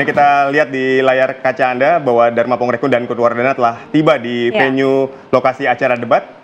Ini kita lihat di layar kaca Anda bahwa Dharma Pongreku dan Kutwardana telah tiba di ya. venue lokasi acara debat.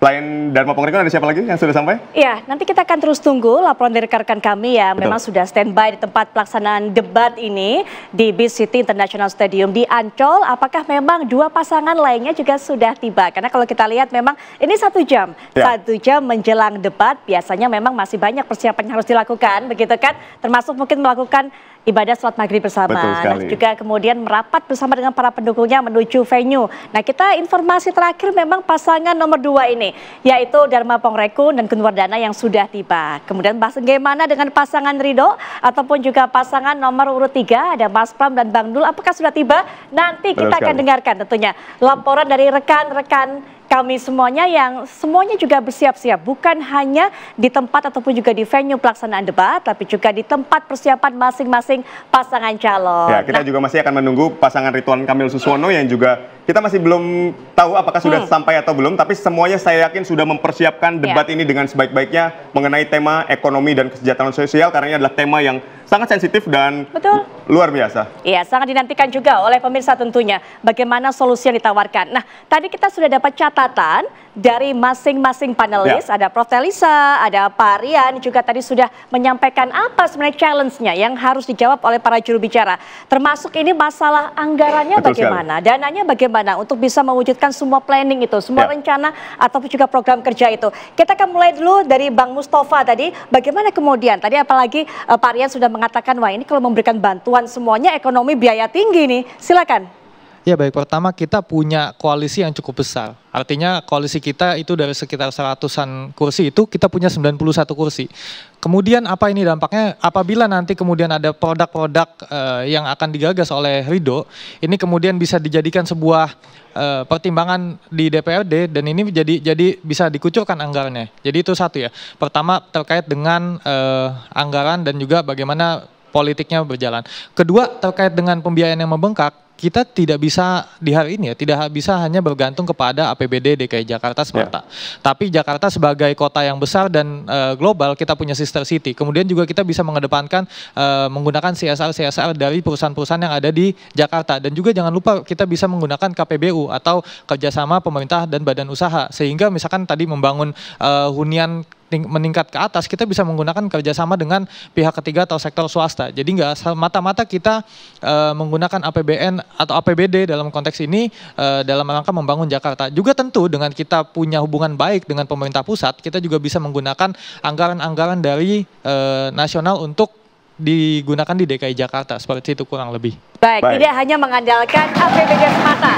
Selain Dharma Pongrekun ada siapa lagi yang sudah sampai? Iya, nanti kita akan terus tunggu laporan dari rekan kami yang Betul. Memang sudah standby di tempat pelaksanaan debat ini di Beach City International Stadium di Ancol. Apakah memang dua pasangan lainnya juga sudah tiba? Karena kalau kita lihat memang ini satu jam, ya. satu jam menjelang debat biasanya memang masih banyak persiapan yang harus dilakukan, begitu kan? Termasuk mungkin melakukan ibadah sholat maghrib bersama. Nah, juga kemudian merapat bersama dengan para pendukungnya menuju venue. Nah, kita informasi terakhir memang pasangan nomor dua ini, yaitu Dharma Pongrekun dan Gunwardana yang sudah tiba. Kemudian bagaimana dengan pasangan Rido ataupun juga pasangan nomor urut tiga, ada Mas Pram dan Bang Dul, apakah sudah tiba? Nanti kita akan dengarkan tentunya laporan dari rekan-rekan kami semuanya yang semuanya juga bersiap-siap bukan hanya di tempat ataupun juga di venue pelaksanaan debat tapi juga di tempat persiapan masing-masing pasangan calon. Ya, kita nah, juga masih akan menunggu pasangan Rituan Kamil Suswono yang juga kita masih belum tahu apakah sudah hmm. sampai atau belum, tapi semuanya saya yakin sudah mempersiapkan ya. debat yeah. ini dengan sebaik-baiknya mengenai tema ekonomi dan kesejahteraan sosial karena ini adalah tema yang sangat sensitif dan Betul. luar biasa. Iya, sangat dinantikan juga oleh pemirsa tentunya bagaimana solusi yang ditawarkan. Nah, tadi kita sudah dapat catatan dari masing-masing panelis, ya. ada Prof. Telisa, ada Pak Rian, juga tadi sudah menyampaikan apa sebenarnya challenge-nya yang harus dijawab oleh para juru bicara. Termasuk ini masalah anggarannya Betul bagaimana, sekali. dananya bagaimana bagaimana untuk bisa mewujudkan semua planning itu, semua ya. rencana ataupun juga program kerja itu. Kita akan mulai dulu dari Bang Mustafa tadi, bagaimana kemudian tadi apalagi uh, Pak Rian sudah mengatakan wah ini kalau memberikan bantuan semuanya ekonomi biaya tinggi nih. Silakan. Ya baik, pertama kita punya koalisi yang cukup besar. Artinya koalisi kita itu dari sekitar seratusan kursi itu kita punya 91 kursi. Kemudian apa ini dampaknya apabila nanti kemudian ada produk-produk uh, yang akan digagas oleh Rido, ini kemudian bisa dijadikan sebuah uh, pertimbangan di DPRD dan ini jadi jadi bisa dikucurkan anggarannya. Jadi itu satu ya. Pertama terkait dengan uh, anggaran dan juga bagaimana politiknya berjalan. Kedua terkait dengan pembiayaan yang membengkak, kita tidak bisa di hari ini ya tidak bisa hanya bergantung kepada APBD DKI Jakarta semata. Yeah. Tapi Jakarta sebagai kota yang besar dan uh, global kita punya sister city. Kemudian juga kita bisa mengedepankan uh, menggunakan CSR CSR dari perusahaan-perusahaan yang ada di Jakarta dan juga jangan lupa kita bisa menggunakan KPBU atau kerjasama pemerintah dan badan usaha sehingga misalkan tadi membangun uh, hunian meningkat ke atas, kita bisa menggunakan kerjasama dengan pihak ketiga atau sektor swasta. Jadi nggak mata-mata kita e, menggunakan APBN atau APBD dalam konteks ini e, dalam rangka membangun Jakarta. Juga tentu dengan kita punya hubungan baik dengan pemerintah pusat, kita juga bisa menggunakan anggaran-anggaran dari e, nasional untuk digunakan di DKI Jakarta seperti itu kurang lebih. Baik, Baik. tidak hanya mengandalkan APBD semata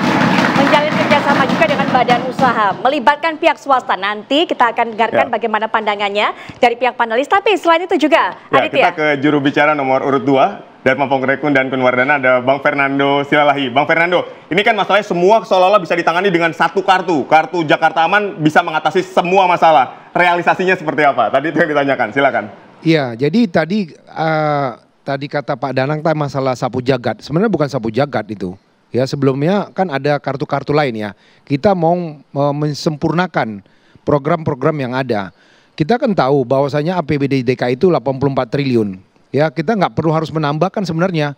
menjalin kerjasama juga dengan badan usaha, melibatkan pihak swasta. Nanti kita akan dengarkan ya. bagaimana pandangannya dari pihak panelis. Tapi selain itu juga, ya, Aditya. Kita ke juru bicara nomor urut 2 dan Mampong Rekun dan Kunwardana ada Bang Fernando Silalahi. Bang Fernando, ini kan masalahnya semua seolah-olah bisa ditangani dengan satu kartu. Kartu Jakarta Aman bisa mengatasi semua masalah. Realisasinya seperti apa? Tadi itu yang ditanyakan, silakan. Iya, jadi tadi uh, tadi kata Pak Danang tadi masalah sapu jagat. Sebenarnya bukan sapu jagat itu. Ya sebelumnya kan ada kartu-kartu lain ya. Kita mau e, mensempurnakan program-program yang ada. Kita kan tahu bahwasanya APBD DKI itu 84 triliun. Ya kita nggak perlu harus menambahkan sebenarnya.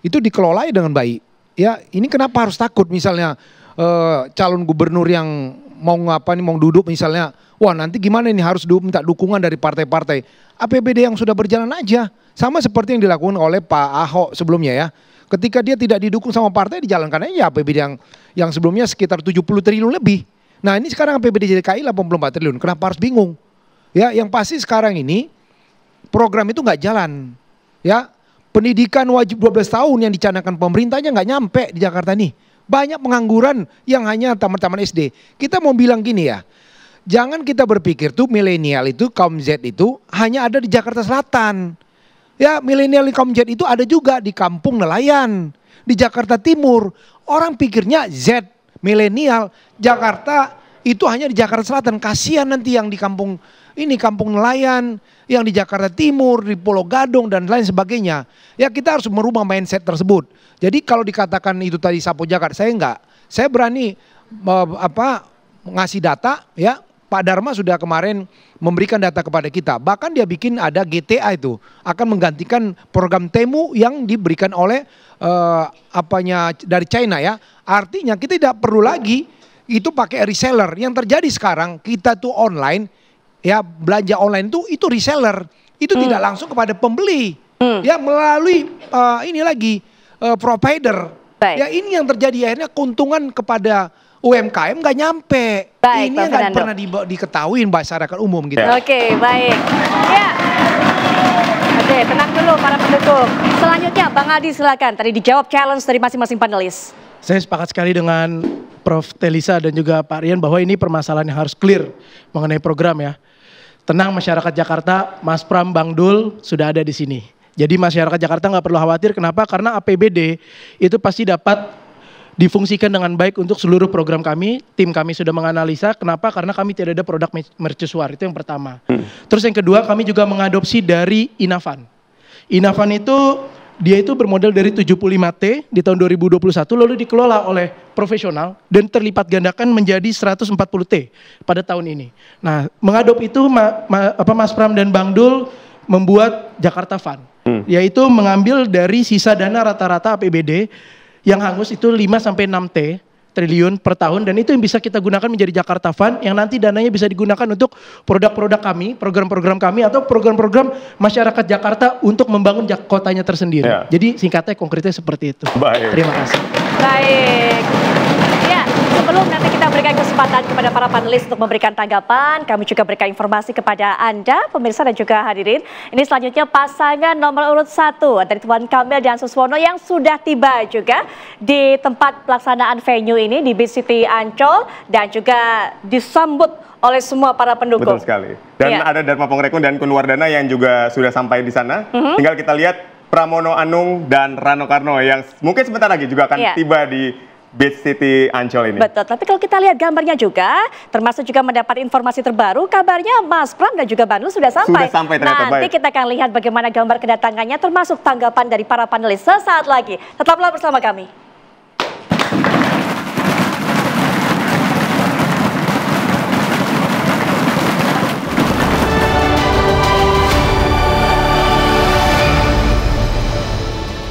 Itu dikelola dengan baik. Ya ini kenapa harus takut misalnya e, calon gubernur yang mau ngapa nih mau duduk misalnya wah nanti gimana ini harus du minta dukungan dari partai-partai APBD yang sudah berjalan aja sama seperti yang dilakukan oleh Pak Ahok sebelumnya ya Ketika dia tidak didukung sama partai dijalankan aja APBD yang yang sebelumnya sekitar 70 triliun lebih. Nah ini sekarang APBD JDKI 84 triliun. Kenapa harus bingung? Ya yang pasti sekarang ini program itu nggak jalan. Ya pendidikan wajib 12 tahun yang dicanangkan pemerintahnya nggak nyampe di Jakarta nih. Banyak pengangguran yang hanya taman-taman SD. Kita mau bilang gini ya, jangan kita berpikir tuh milenial itu kaum Z itu hanya ada di Jakarta Selatan. Ya milenial kaum Z itu ada juga di kampung nelayan. Di Jakarta Timur. Orang pikirnya Z, milenial. Jakarta itu hanya di Jakarta Selatan. Kasihan nanti yang di kampung ini kampung nelayan, yang di Jakarta Timur, di Pulau Gadung dan lain sebagainya. Ya kita harus merubah mindset tersebut. Jadi kalau dikatakan itu tadi sapo Jakarta, saya enggak. Saya berani eh, apa ngasih data ya Pak Dharma sudah kemarin memberikan data kepada kita. Bahkan dia bikin ada GTA itu akan menggantikan program Temu yang diberikan oleh uh, apanya dari China ya. Artinya kita tidak perlu lagi itu pakai reseller. Yang terjadi sekarang kita tuh online ya belanja online tuh itu reseller. Itu hmm. tidak langsung kepada pembeli. Hmm. Ya melalui uh, ini lagi uh, provider. Baik. Ya ini yang terjadi akhirnya keuntungan kepada UMKM nggak nyampe. Baik, Ini nggak pernah di, diketahui masyarakat umum gitu. Oke, okay, baik. Ya. Oke, okay, tenang dulu para pendukung. Selanjutnya Bang Adi silakan. Tadi dijawab challenge dari masing-masing panelis. Saya sepakat sekali dengan Prof. Telisa dan juga Pak Rian bahwa ini permasalahan yang harus clear mengenai program ya. Tenang masyarakat Jakarta, Mas Pram, Bang Dul sudah ada di sini. Jadi masyarakat Jakarta nggak perlu khawatir. Kenapa? Karena APBD itu pasti dapat difungsikan dengan baik untuk seluruh program kami. Tim kami sudah menganalisa kenapa karena kami tidak ada produk mercusuar itu yang pertama. Hmm. Terus yang kedua kami juga mengadopsi dari Inavan. Inavan itu dia itu bermodal dari 75T di tahun 2021 lalu dikelola oleh profesional dan terlipat gandakan menjadi 140T pada tahun ini. Nah, mengadop itu ma, ma, apa Mas Pram dan Bang Dul membuat Jakarta Fund, hmm. yaitu mengambil dari sisa dana rata-rata APBD yang hangus itu 5 sampai 6 T triliun per tahun dan itu yang bisa kita gunakan menjadi Jakarta Fund yang nanti dananya bisa digunakan untuk produk-produk kami, program-program kami atau program-program masyarakat Jakarta untuk membangun kotanya tersendiri. Ya. Jadi singkatnya konkretnya seperti itu. Baik. Terima kasih. Baik. Sebelum nanti kita berikan kesempatan kepada para panelis untuk memberikan tanggapan, kami juga berikan informasi kepada Anda, pemirsa dan juga hadirin. Ini selanjutnya pasangan nomor urut satu, dari Tuan Kamil dan Suswono yang sudah tiba juga di tempat pelaksanaan venue ini di BCT Ancol dan juga disambut oleh semua para pendukung. Betul sekali. Dan ya. ada Dharma Pongrekun dan Kunwardana yang juga sudah sampai di sana. Mm -hmm. Tinggal kita lihat Pramono Anung dan Rano Karno yang mungkin sebentar lagi juga akan iya. tiba di Beach City Ancol ini. Betul, tapi kalau kita lihat gambarnya juga, termasuk juga mendapat informasi terbaru, kabarnya Mas Pram dan juga Banu sudah sampai. Sudah sampai ternyata, Nanti baik. kita akan lihat bagaimana gambar kedatangannya, termasuk tanggapan dari para panelis sesaat lagi. Tetaplah bersama kami.